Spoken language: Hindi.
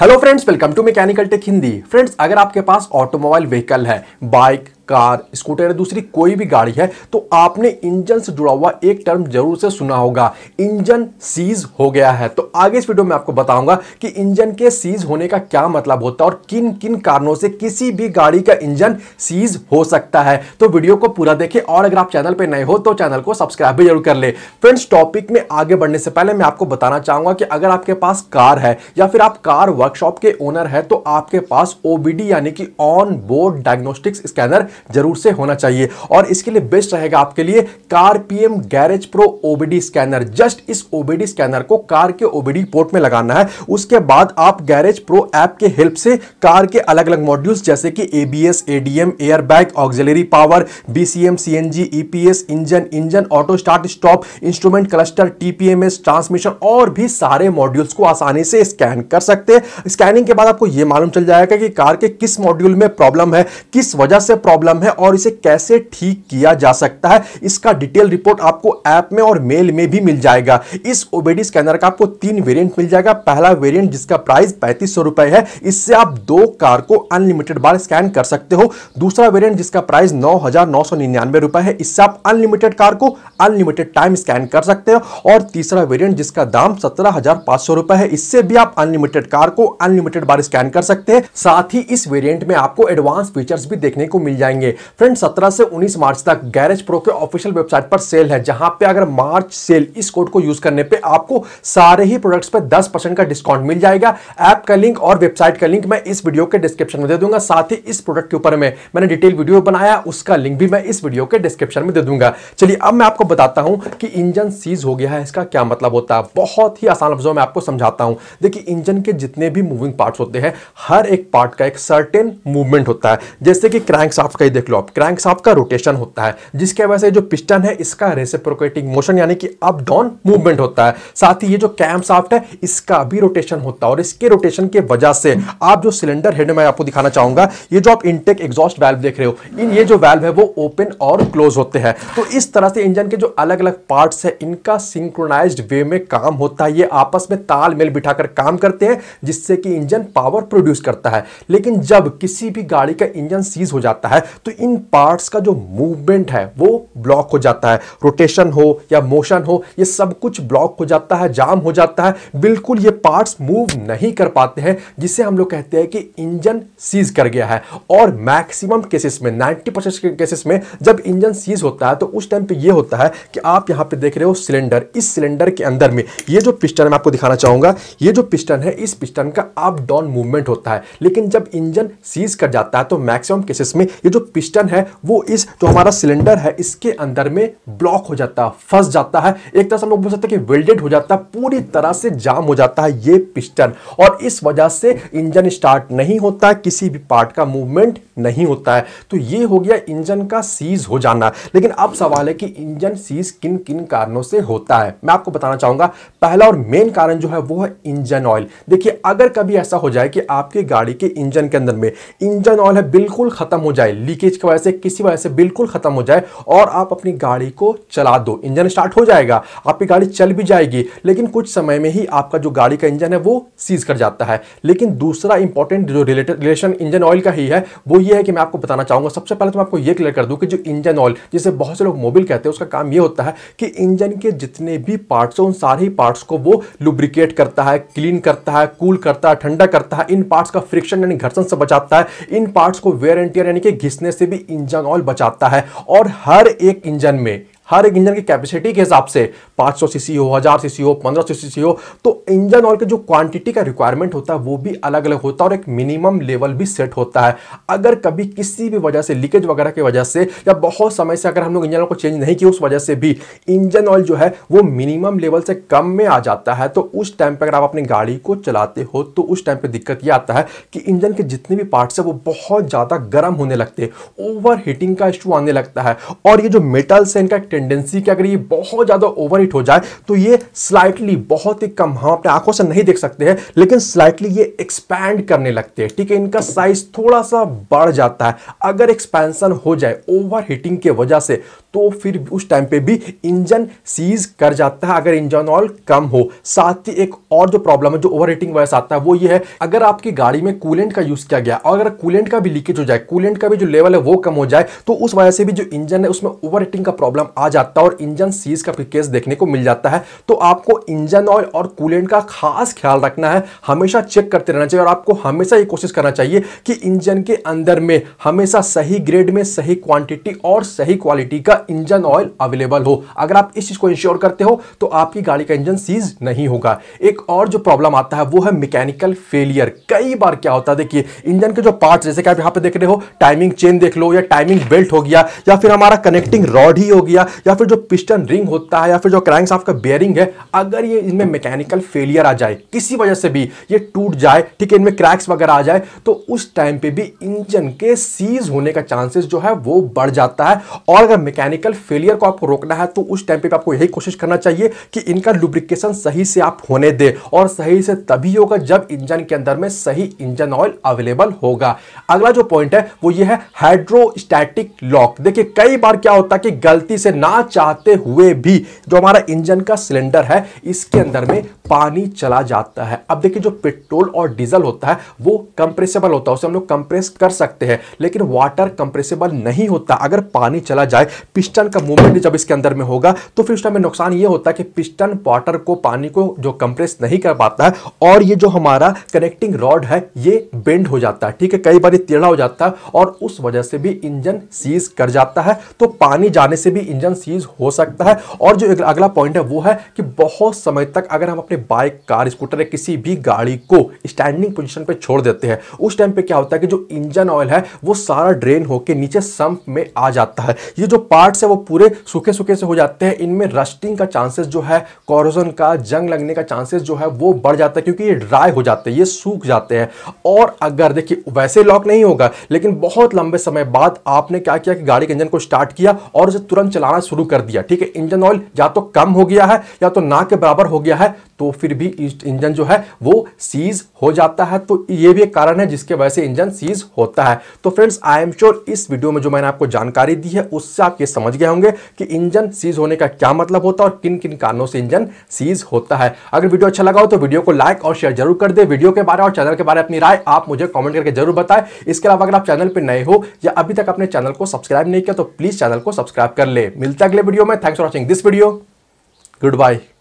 hello friends welcome to mechanical tech Hindi friends अगर आपके पास ऑटोमोबाइल व्हीकल है बाइक कार स्कूटर या दूसरी कोई भी गाड़ी है तो आपने इंजन से जुड़ा हुआ एक टर्म जरूर से सुना होगा इंजन सीज हो गया है तो आगे इस वीडियो में आपको बताऊंगा कि इंजन के सीज होने का क्या मतलब होता है और किन किन कारणों से किसी भी गाड़ी का इंजन सीज हो सकता है तो वीडियो को पूरा देखें और अगर आप चैनल पर नए हो तो चैनल को सब्सक्राइब भी जरूर कर ले फ्रेंड्स टॉपिक में आगे बढ़ने से पहले मैं आपको बताना चाहूंगा कि अगर आपके पास कार है या फिर आप कार वर्कशॉप के ओनर है तो आपके पास ओबीडी यानी कि ऑन बोर्ड डायग्नोस्टिक्स स्कैनर जरूर से होना चाहिए और इसके लिए बेस्ट रहेगा आपके लिए car PM garage pro OBD scanner just इस ओबीडी स्कैनर को कार के ओबीडी पोर्ट में लगाना है उसके बाद आप गैरेज प्रो ऐप के हेल्प से कार के अलग अलग मॉड्यूल्स जैसे कि ABS ADM bag auxiliary power BCM CNG EPS engine engine auto start stop instrument cluster TPMS transmission और भी सारे मॉड्यूल्स को आसानी से स्कैन कर सकते हैं स्कैनिंग के बाद आपको यह मालूम चल जाएगा कि कार के किस मॉड्यूल में प्रॉब्लम है किस वजह से प्रॉब्लम प्रॉब्लम है और इसे कैसे ठीक किया जा सकता है इसका डिटेल रिपोर्ट आपको ऐप में और मेल में भी मिल जाएगा इस ओबेडी स्कैनर का आपको तीन वेरियंट मिल जाएगा पहला वेरियंट जिसका प्राइस पैंतीस है इससे आप दो कार को अनलिमिटेड बार स्कैन कर सकते हो दूसरा वेरियंट जिसका प्राइस नौ रुपए है इससे आप अनलिमिटेड कार को अनलिमिटेड टाइम स्कैन कर सकते हो और तीसरा वेरियंट जिसका दाम सत्रह रुपए है इससे भी आप अनलिमिटेड कार को अनलिमिटेड बार स्कैन कर सकते हैं साथ ही इस वेरियंट में आपको एडवांस फीचर्स भी देखने को मिल जाएंगे जाएंगे फ्रेंड 17 से 19 मार्च तक गैरेज प्रो के ऑफिशियल वेबसाइट पर सेल है जहां पे अगर मार्च सेल इस कोड को यूज करने पे आपको सारे ही प्रोडक्ट्स पे 10 परसेंट का डिस्काउंट मिल जाएगा ऐप का लिंक और वेबसाइट का लिंक मैं इस वीडियो के डिस्क्रिप्शन में दे दूंगा साथ ही इस प्रोडक्ट के ऊपर में मैंने डिटेल वीडियो बनाया उसका लिंक भी मैं इस वीडियो के डिस्क्रिप्शन में दे दूंगा चलिए अब मैं आपको बताता हूं कि इंजन सीज हो गया है इसका क्या मतलब होता है बहुत ही आसान लफ्जों में आपको समझाता हूं देखिए इंजन के जितने भी मूविंग पार्ट होते हैं हर एक पार्ट का एक सर्टेन मूवमेंट होता है जैसे कि क्रैंक शाफ्ट कहीं देख लो आप क्रैंक शाफ्ट का रोटेशन होता है जिसके वजह से जो पिस्टन है इसका रेसिप्रोकेटिंग मोशन यानी कि अप डाउन मूवमेंट होता है साथ ही ये जो कैम शाफ्ट है इसका भी रोटेशन होता है और इसके रोटेशन की वजह से आप जो सिलेंडर हेड में आपको दिखाना चाहूंगा ये जो आप इनटेक एग्जॉस्ट वैल्व देख रहे हो इन ये जो वैल्व है वो ओपन और क्लोज होते हैं तो इस तरह से इंजन के जो अलग अलग पार्ट है इनका सिंक्रोनाइज वे में काम होता है ये आपस में तालमेल बिठा काम करते हैं जिससे कि इंजन पावर प्रोड्यूस करता है लेकिन जब किसी भी गाड़ी का इंजन सीज हो जाता है तो इन पार्ट्स का जो मूवमेंट है वो ब्लॉक हो जाता है रोटेशन हो या मोशन हो ये सब कुछ ब्लॉक हो जाता है जाम हो जाता है बिल्कुल ये पार्ट्स मूव नहीं कर पाते हैं जिसे हम लोग कहते हैं कि इंजन सीज कर गया है और मैक्सिमम केसेस में नाइन्टी परसेंट केसेस में जब इंजन सीज होता है तो उस टाइम पे ये होता है कि आप यहाँ पे देख रहे हो सिलेंडर इस सिलेंडर के अंदर में ये जो पिस्टन मैं आपको दिखाना चाहूँगा ये जो पिस्टन है इस पिस्टन का अप डाउन मूवमेंट होता है लेकिन जब इंजन सीज कर जाता है तो मैक्सिमम केसेस में ये जो पिस्टन है वो इस जो हमारा सिलेंडर है इसके अंदर में ब्लॉक हो जाता है फंस जाता है एक तरह से हम लोग बोल सकते हैं कि वेल्डेड हो जाता है पूरी तरह से जाम हो जाता है ये पिस्टन और इस वजह से इंजन स्टार्ट नहीं होता किसी भी पार्ट का मूवमेंट नहीं होता है तो ये हो गया इंजन का सीज हो जाना लेकिन अब सवाल है कि इंजन सीज किन किन कारणों से होता है मैं आपको बताना चाहूंगा पहला और मेन कारण जो है वो है इंजन ऑयल देखिए अगर कभी ऐसा हो जाए कि आपकी गाड़ी के इंजन के अंदर में इंजन ऑयल है बिल्कुल ख़त्म हो जाए लीकेज की वजह से किसी वजह से बिल्कुल ख़त्म हो जाए और आप अपनी गाड़ी को चला दो इंजन स्टार्ट हो जाएगा आपकी गाड़ी चल भी जाएगी लेकिन कुछ समय में ही आपका जो गाड़ी का इंजन है वो सीज कर जाता है लेकिन दूसरा इंपॉर्टेंट जो रिलेटेड रिलेशन इंजन ऑयल का ही है वो ये है कि मैं आपको बताना चाहूंगा सबसे पहले तो मैं आपको ये क्लियर कर दूं कि जो इंजन ऑयल जिसे बहुत से लोग मोबिल कहते हैं उसका काम ये होता है कि इंजन के जितने भी पार्ट्स हैं उन सारे ही पार्ट्स को वो लुब्रिकेट करता है क्लीन करता है कूल करता है ठंडा करता है इन पार्ट्स का फ्रिक्शन यानी घर्षण से बचाता है इन पार्ट्स को वेयर एंड टीयर यानी कि घिसने से भी इंजन ऑयल बचाता है और हर एक इंजन में हर एक इंजन की कैपेसिटी के हिसाब से 500 सीसी हो हज़ार सीसी हो पंद्रह सौ सीसी हो तो इंजन ऑयल के जो क्वांटिटी का रिक्वायरमेंट होता है वो भी अलग अलग होता है और एक मिनिमम लेवल भी सेट होता है अगर कभी किसी भी वजह से लीकेज वगैरह की वजह से या बहुत समय से अगर हम लोग इंजन ऑयल को चेंज नहीं किया उस वजह से भी इंजन ऑयल जो है वो मिनिमम लेवल से कम में आ जाता है तो उस टाइम पर अगर आप अपनी गाड़ी को चलाते हो तो उस टाइम पर दिक्कत ये आता है कि इंजन के जितने भी पार्ट्स है वो बहुत ज़्यादा गर्म होने लगते हैं ओवर हीटिंग का इशू आने लगता है और ये जो मेटल्स है इनका टेंडेंसी कि अगर ये बहुत ज़्यादा ओवर हो जाए तो ये स्लाइटली बहुत ही कम हम हाँ, अपने आंखों से नहीं देख सकते हैं लेकिन स्लाइटली ये एक्सपैंड करने लगते हैं ठीक है इनका साइज थोड़ा सा बढ़ जाता है अगर एक्सपेंसन हो जाए ओवर हीटिंग की वजह से तो फिर उस टाइम पे भी इंजन सीज कर जाता है अगर इंजन ऑयल कम हो साथ ही एक और जो प्रॉब्लम है जो ओवर हीटिंग वजह आता है वो ये है अगर आपकी गाड़ी में कूलेंट का यूज़ किया गया और अगर कूलेंट का भी लीकेज हो जाए कूलेंट का भी जो लेवल है वो कम हो जाए तो उस वजह से भी जो इंजन है उसमें ओवर हीटिंग का प्रॉब्लम आ जाता है और इंजन सीज का केस देखने को मिल जाता है तो आपको इंजन ऑयल और कूलेंट का खास ख्याल रखना है हमेशा चेक करते रहना चाहिए और आपको हमेशा ये कोशिश करना चाहिए कि इंजन के अंदर में हमेशा सही ग्रेड में सही क्वांटिटी और सही क्वालिटी का इंजन ऑयल अवेलेबल हो अगर आप इस चीज़ को इंश्योर करते हो तो आपकी गाड़ी का इंजन सीज नहीं होगा एक और जो प्रॉब्लम आता है वो है मैकेनिकल फेलियर कई बार क्या होता है देखिए इंजन के जो पार्ट जैसे कि आप यहां पर देख रहे हो टाइमिंग चेन देख लो या टाइमिंग बेल्ट हो गया या फिर हमारा कनेक्टिंग रॉड ही हो गया या फिर जो पिस्टन रिंग होता है या फिर जो क्रैंक्स आपका बेयरिंग है अगर ये इनमें मैकेनिकल फेलियर आ जाए किसी वजह से भी ये टूट जाए ठीक है इनमें क्रैक्स वगैरह आ जाए तो उस टाइम पे भी इंजन के सीज होने का चांसेस जो है वो बढ़ जाता है और अगर मैकेनिक मैकेनिकल फेलियर को आपको रोकना है तो उस टाइम पर आपको यही कोशिश करना चाहिए कि इनका लुब्रिकेशन सही से आप होने दें और सही से तभी होगा जब इंजन के अंदर में सही इंजन ऑयल अवेलेबल होगा अगला जो पॉइंट है वो ये है हाइड्रोस्टैटिक लॉक देखिए कई बार क्या होता है कि गलती से ना चाहते हुए भी जो हमारा इंजन का सिलेंडर है इसके अंदर में पानी चला जाता है अब देखिए जो पेट्रोल और डीजल होता है वो कंप्रेसेबल होता है उसे हम लोग कंप्रेस कर सकते हैं लेकिन वाटर कंप्रेसेबल नहीं होता अगर पानी चला जाए पिस्टन का मूवमेंट जब इसके अंदर में होगा तो फिर उस टाइम में नुकसान ये होता है कि पिस्टन वाटर को पानी को जो कंप्रेस नहीं कर पाता है और ये जो हमारा कनेक्टिंग रॉड है ये बेंड हो जाता है ठीक है कई बार टेढ़ा हो जाता है और उस वजह से भी इंजन सीज कर जाता है तो पानी जाने से भी इंजन सीज हो सकता है और जो अगला पॉइंट है वो है कि बहुत समय तक अगर हम अपने बाइक कार स्कूटर या किसी भी गाड़ी को स्टैंडिंग पोजिशन पर छोड़ देते हैं उस टाइम पर क्या होता है कि जो इंजन ऑयल है वो सारा ड्रेन होकर नीचे संप में आ जाता है ये जो पार्ट पार्ट्स है वो पूरे सूखे सूखे से हो जाते हैं इनमें रस्टिंग का चांसेस जो है कॉरोजन का जंग लगने का चांसेस जो है वो बढ़ जाता है क्योंकि ये ड्राई हो जाते हैं ये सूख जाते हैं और अगर देखिए वैसे लॉक नहीं होगा लेकिन बहुत लंबे समय बाद आपने क्या किया कि गाड़ी के इंजन को स्टार्ट किया और उसे तुरंत चलाना शुरू कर दिया ठीक है इंजन ऑयल या तो कम हो गया है या तो ना के बराबर हो गया है तो फिर भी इंजन जो है वो सीज हो जाता है तो ये भी एक कारण है जिसके वजह से इंजन सीज होता है तो फ्रेंड्स आई एम श्योर इस वीडियो में जो मैंने आपको जानकारी दी है उससे आप ये समझ गए होंगे कि इंजन सीज होने का क्या मतलब होता है और किन किन कारणों से इंजन सीज होता है अगर वीडियो अच्छा लगा हो तो वीडियो को लाइक और शेयर जरूर कर दे वीडियो के बारे में और चैनल के बारे में अपनी राय आप मुझे कॉमेंट करके जरूर बताएं इसके अलावा अगर आप चैनल पर नए हो या अभी तक अपने चैनल को सब्सक्राइब नहीं किया तो प्लीज चैनल को सब्सक्राइब कर ले मिलता अगले वीडियो में thanks for watching this video good bye